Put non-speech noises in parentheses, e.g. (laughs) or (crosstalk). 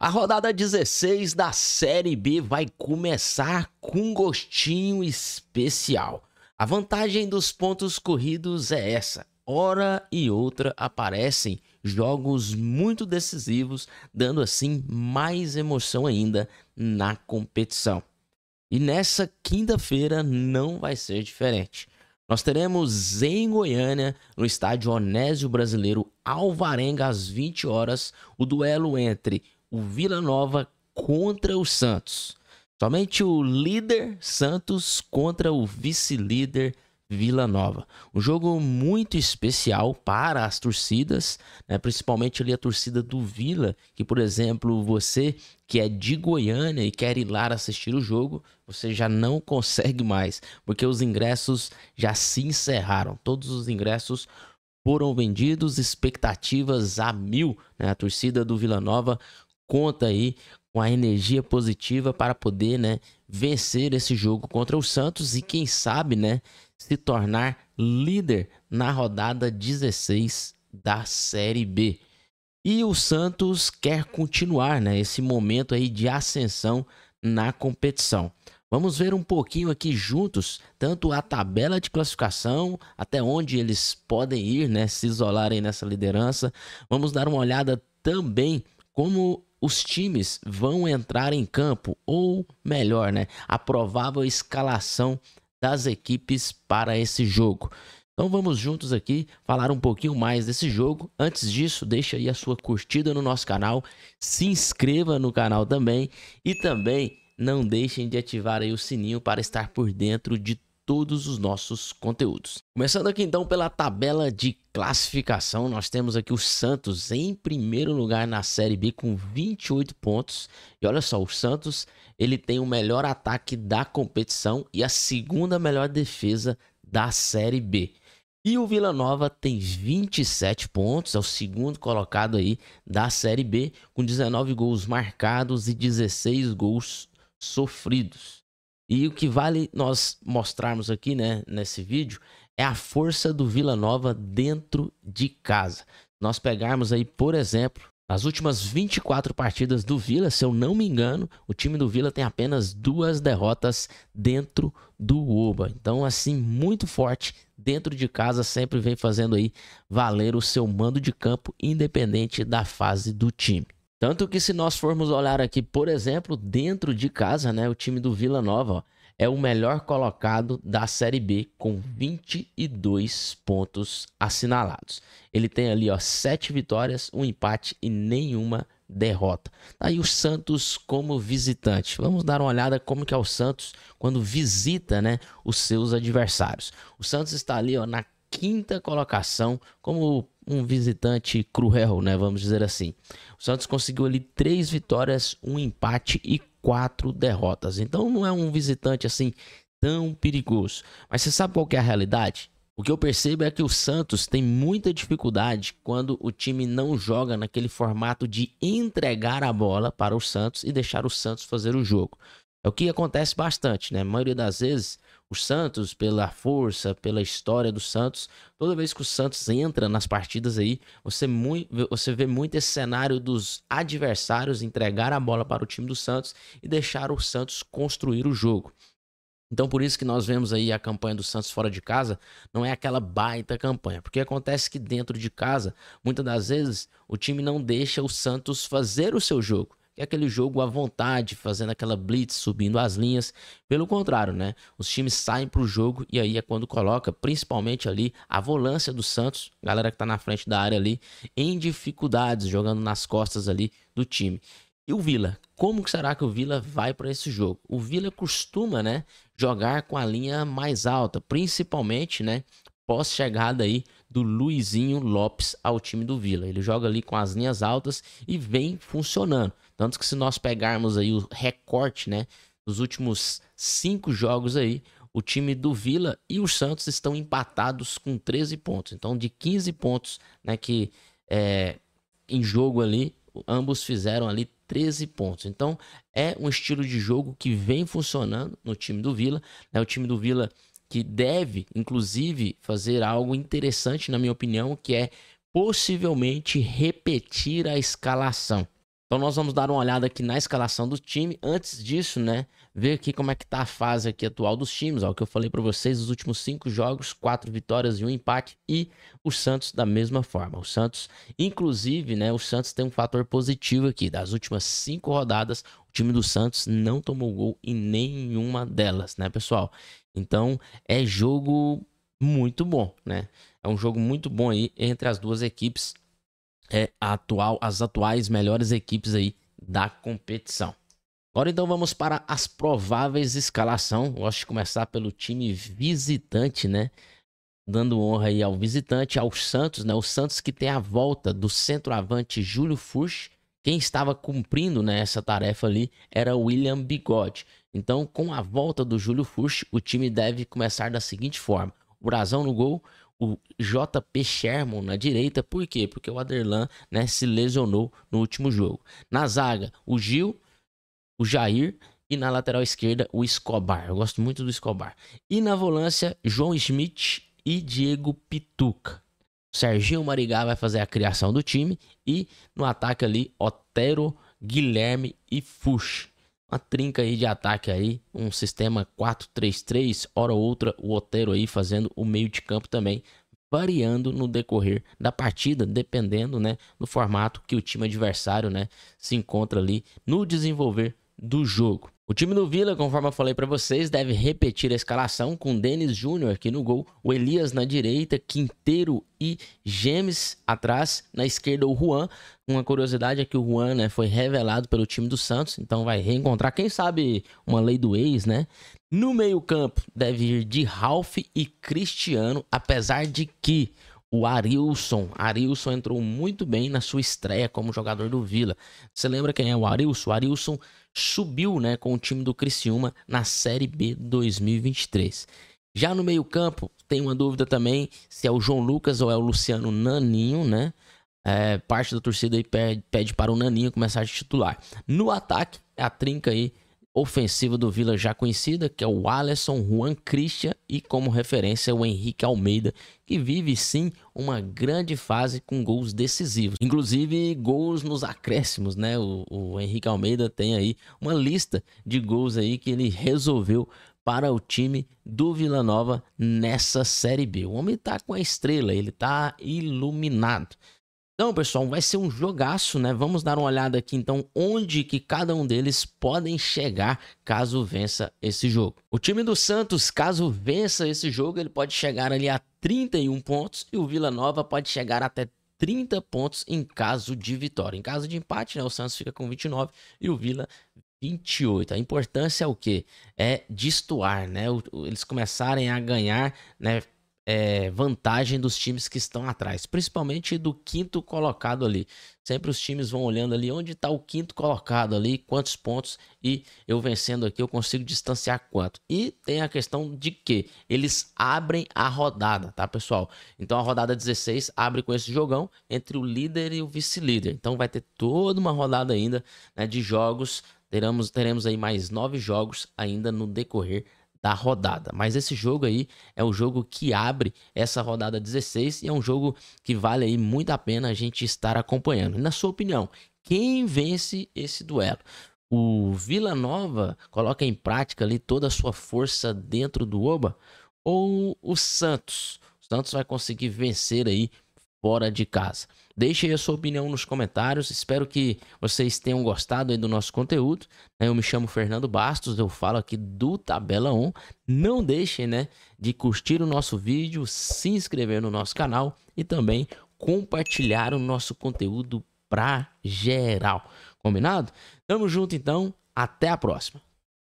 A rodada 16 da Série B vai começar com um gostinho especial. A vantagem dos pontos corridos é essa. Hora e outra aparecem jogos muito decisivos, dando assim mais emoção ainda na competição. E nessa quinta-feira não vai ser diferente. Nós teremos em Goiânia, no estádio Onésio Brasileiro Alvarenga, às 20 horas, o duelo entre o Vila Nova contra o Santos. Somente o líder Santos contra o vice-líder Vila Nova. Um jogo muito especial para as torcidas, né? principalmente ali a torcida do Vila, que por exemplo, você que é de Goiânia e quer ir lá assistir o jogo, você já não (laughs) consegue mais, porque os ingressos já se encerraram. Todos os ingressos foram vendidos, expectativas a mil. Né? A torcida do Vila Nova conta aí com a energia positiva para poder, né, vencer esse jogo contra o Santos e quem sabe, né, se tornar líder na rodada 16 da Série B. E o Santos quer continuar, né, esse momento aí de ascensão na competição. Vamos ver um pouquinho aqui juntos, tanto a tabela de classificação, até onde eles podem ir, né, se isolarem nessa liderança. Vamos dar uma olhada também como os times vão entrar em campo, ou melhor, né, a provável escalação das equipes para esse jogo. Então vamos juntos aqui falar um pouquinho mais desse jogo. Antes disso, deixa aí a sua curtida no nosso canal, se inscreva no canal também e também não deixem de ativar aí o sininho para estar por dentro de todos os nossos conteúdos. Começando aqui então pela tabela de classificação, nós temos aqui o Santos em primeiro lugar na Série B com 28 pontos. E olha só, o Santos, ele tem o melhor ataque da competição e a segunda melhor defesa da Série B. E o Vila Nova tem 27 pontos, é o segundo colocado aí da Série B, com 19 gols marcados e 16 gols sofridos. E o que vale nós mostrarmos aqui, né, nesse vídeo, é a força do Vila Nova dentro de casa. Nós pegarmos aí, por exemplo, as últimas 24 partidas do Vila, se eu não me engano, o time do Vila tem apenas duas derrotas dentro do Oba. Então, assim, muito forte dentro de casa, sempre vem fazendo aí valer o seu mando de campo, independente da fase do time. Tanto que se nós formos olhar aqui, por exemplo, dentro de casa, né, o time do Vila Nova ó, é o melhor colocado da Série B com 22 pontos assinalados. Ele tem ali ó sete vitórias, um empate e nenhuma derrota. Tá aí o Santos como visitante. Vamos dar uma olhada como que é o Santos quando visita, né, os seus adversários. O Santos está ali ó na quinta colocação como um visitante cruel, né? Vamos dizer assim. O Santos conseguiu ali três vitórias, um empate e quatro derrotas. Então não é um visitante assim tão perigoso. Mas você sabe qual é a realidade? O que eu percebo é que o Santos tem muita dificuldade quando o time não joga naquele formato de entregar a bola para o Santos e deixar o Santos fazer o jogo. É o que acontece bastante, né? A maioria das vezes os Santos, pela força, pela história do Santos, toda vez que o Santos entra nas partidas aí, você, muito, você vê muito esse cenário dos adversários entregar a bola para o time do Santos e deixar o Santos construir o jogo. Então por isso que nós vemos aí a campanha do Santos fora de casa, não é aquela baita campanha, porque acontece que dentro de casa, muitas das vezes, o time não deixa o Santos fazer o seu jogo é aquele jogo à vontade, fazendo aquela blitz, subindo as linhas. Pelo contrário, né? Os times saem para o jogo e aí é quando coloca, principalmente ali, a volância do Santos, galera que está na frente da área ali, em dificuldades, jogando nas costas ali do time. E o Vila? Como será que o Vila vai para esse jogo? O Vila costuma, né, jogar com a linha mais alta, principalmente, né, pós chegada aí do Luizinho Lopes ao time do Vila. Ele joga ali com as linhas altas e vem funcionando. Tanto que se nós pegarmos aí o recorte, né, nos últimos cinco jogos aí, o time do Vila e o Santos estão empatados com 13 pontos. Então, de 15 pontos, né, que é, em jogo ali, ambos fizeram ali 13 pontos. Então, é um estilo de jogo que vem funcionando no time do Vila. Né? O time do Vila que deve, inclusive, fazer algo interessante, na minha opinião, que é possivelmente repetir a escalação. Então nós vamos dar uma olhada aqui na escalação do time. Antes disso, né, ver aqui como é que tá a fase aqui atual dos times. Ó, o que eu falei para vocês, os últimos cinco jogos, quatro vitórias e um empate. E o Santos da mesma forma. O Santos, inclusive, né, o Santos tem um fator positivo aqui. Das últimas cinco rodadas, o time do Santos não tomou gol em nenhuma delas, né, pessoal? Então é jogo muito bom, né? É um jogo muito bom aí entre as duas equipes é atual, as atuais melhores equipes aí da competição. Agora então vamos para as prováveis escalação. Gosto de começar pelo time visitante, né? Dando honra aí ao visitante, ao Santos, né? O Santos que tem a volta do centroavante Júlio Furch. Quem estava cumprindo né, essa tarefa ali era William Bigode. Então, com a volta do Júlio Furch, o time deve começar da seguinte forma: o Brasão no gol, o JP Sherman na direita. Por quê? Porque o Aderlan né, se lesionou no último jogo. Na zaga, o Gil, o Jair e na lateral esquerda, o Escobar. Eu gosto muito do Escobar. E na volância, João Schmidt e Diego Pituca. Serginho Marigá vai fazer a criação do time e no ataque ali, Otero, Guilherme e Fuchs uma trinca aí de ataque aí, um sistema 4-3-3, hora ou outra o Otero aí fazendo o meio de campo também, variando no decorrer da partida, dependendo, né, do formato que o time adversário, né, se encontra ali no desenvolver do jogo. O time do Vila, conforme eu falei para vocês, deve repetir a escalação com Denis Júnior aqui no gol, o Elias na direita, Quinteiro e Gêmeos atrás, na esquerda o Juan. Uma curiosidade é que o Juan né, foi revelado pelo time do Santos, então vai reencontrar, quem sabe, uma lei do ex, né? No meio-campo deve ir de Ralph e Cristiano, apesar de que o Arilson. Arilson entrou muito bem na sua estreia como jogador do Vila. Você lembra quem é o Arilson? O Arilson subiu né, com o time do Criciúma na Série B 2023. Já no meio-campo, tem uma dúvida também se é o João Lucas ou é o Luciano Naninho, né? É, parte da torcida aí pede, pede para o Naninho começar a titular. No ataque, a trinca aí ofensiva do Vila já conhecida, que é o Alisson Juan Christian, e como referência o Henrique Almeida, que vive sim uma grande fase com gols decisivos, inclusive gols nos acréscimos, né? O, o Henrique Almeida tem aí uma lista de gols aí que ele resolveu para o time do Vila Nova nessa Série B. O homem está com a estrela, ele está iluminado. Então, pessoal, vai ser um jogaço, né? Vamos dar uma olhada aqui, então, onde que cada um deles podem chegar caso vença esse jogo. O time do Santos, caso vença esse jogo, ele pode chegar ali a 31 pontos e o Vila Nova pode chegar até 30 pontos em caso de vitória. Em caso de empate, né, o Santos fica com 29 e o Vila 28. A importância é o quê? É destoar, né? Eles começarem a ganhar, né? é, vantagem dos times que estão atrás, principalmente do quinto colocado ali. Sempre os times vão olhando ali onde está o quinto colocado ali, quantos pontos e eu vencendo aqui eu consigo distanciar quanto. E tem a questão de que eles abrem a rodada, tá pessoal? Então a rodada 16 abre com esse jogão entre o líder e o vice-líder. Então vai ter toda uma rodada ainda né, de jogos. Teremos, teremos aí mais nove jogos ainda no decorrer da rodada. Mas esse jogo aí é o jogo que abre essa rodada 16 e é um jogo que vale aí muito a pena a gente estar acompanhando. Na sua opinião, quem vence esse duelo? O Vila Nova coloca em prática ali toda a sua força dentro do Oba ou o Santos? O Santos vai conseguir vencer aí fora de casa. Deixe aí a sua opinião nos comentários. Espero que vocês tenham gostado do nosso conteúdo. Né? Eu me chamo Fernando Bastos, eu falo aqui do Tabela 1. Não deixem né, de curtir o nosso vídeo, se inscrever no nosso canal e também compartilhar o nosso conteúdo para geral. Combinado? Tamo junto então, até a próxima.